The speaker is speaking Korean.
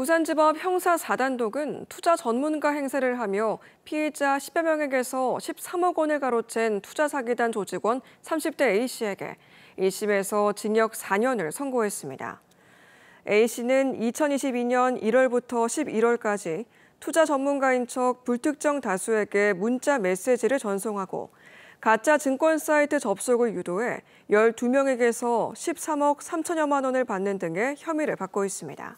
부산지법 형사 4단독은 투자 전문가 행세를 하며 피해자 10여 명에게서 13억 원을 가로챈 투자 사기단 조직원 30대 A씨에게 1심에서 징역 4년을 선고했습니다. A씨는 2022년 1월부터 11월까지 투자 전문가인 척 불특정 다수에게 문자 메시지를 전송하고 가짜 증권 사이트 접속을 유도해 12명에게서 13억 3천여만 원을 받는 등의 혐의를 받고 있습니다.